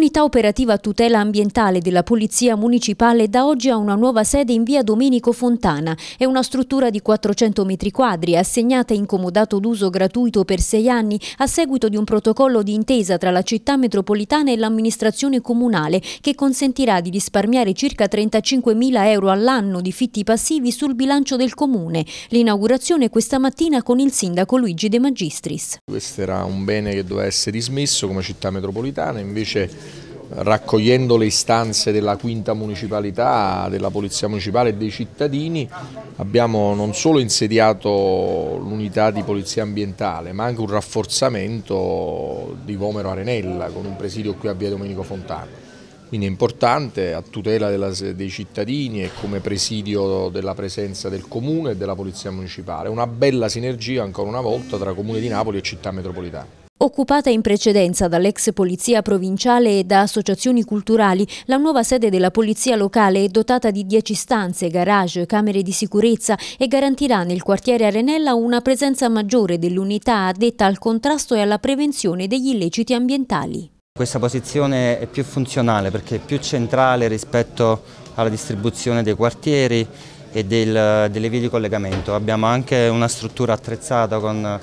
L'unità operativa tutela ambientale della Polizia Municipale da oggi ha una nuova sede in via Domenico Fontana. È una struttura di 400 metri quadri, assegnata in comodato d'uso gratuito per sei anni a seguito di un protocollo di intesa tra la città metropolitana e l'amministrazione comunale che consentirà di risparmiare circa 35.000 euro all'anno di fitti passivi sul bilancio del comune. L'inaugurazione questa mattina con il sindaco Luigi De Magistris. Questo era un bene che doveva essere dismesso come città metropolitana, invece raccogliendo le istanze della quinta municipalità, della polizia municipale e dei cittadini abbiamo non solo insediato l'unità di polizia ambientale ma anche un rafforzamento di Vomero Arenella con un presidio qui a via Domenico Fontana. Quindi è importante a tutela della, dei cittadini e come presidio della presenza del comune e della polizia municipale. Una bella sinergia ancora una volta tra comune di Napoli e città metropolitana. Occupata in precedenza dall'ex polizia provinciale e da associazioni culturali, la nuova sede della polizia locale è dotata di 10 stanze, garage, camere di sicurezza e garantirà nel quartiere Arenella una presenza maggiore dell'unità addetta al contrasto e alla prevenzione degli illeciti ambientali. Questa posizione è più funzionale perché è più centrale rispetto alla distribuzione dei quartieri e del, delle vie di collegamento. Abbiamo anche una struttura attrezzata con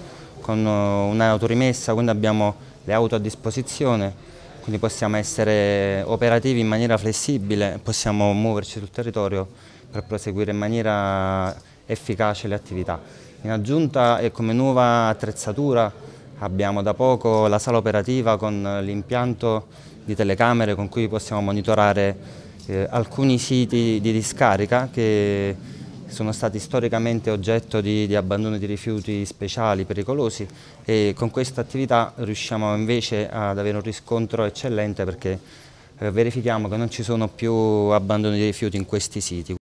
con eh, un'autorimessa, quindi abbiamo le auto a disposizione, quindi possiamo essere operativi in maniera flessibile, possiamo muoverci sul territorio per proseguire in maniera efficace le attività. In aggiunta e come nuova attrezzatura abbiamo da poco la sala operativa con l'impianto di telecamere con cui possiamo monitorare eh, alcuni siti di discarica che sono stati storicamente oggetto di, di, abbandono di rifiuti speciali pericolosi e con questa attività riusciamo invece ad avere un riscontro eccellente perché eh, verifichiamo che non ci sono più abbandoni di rifiuti in questi siti.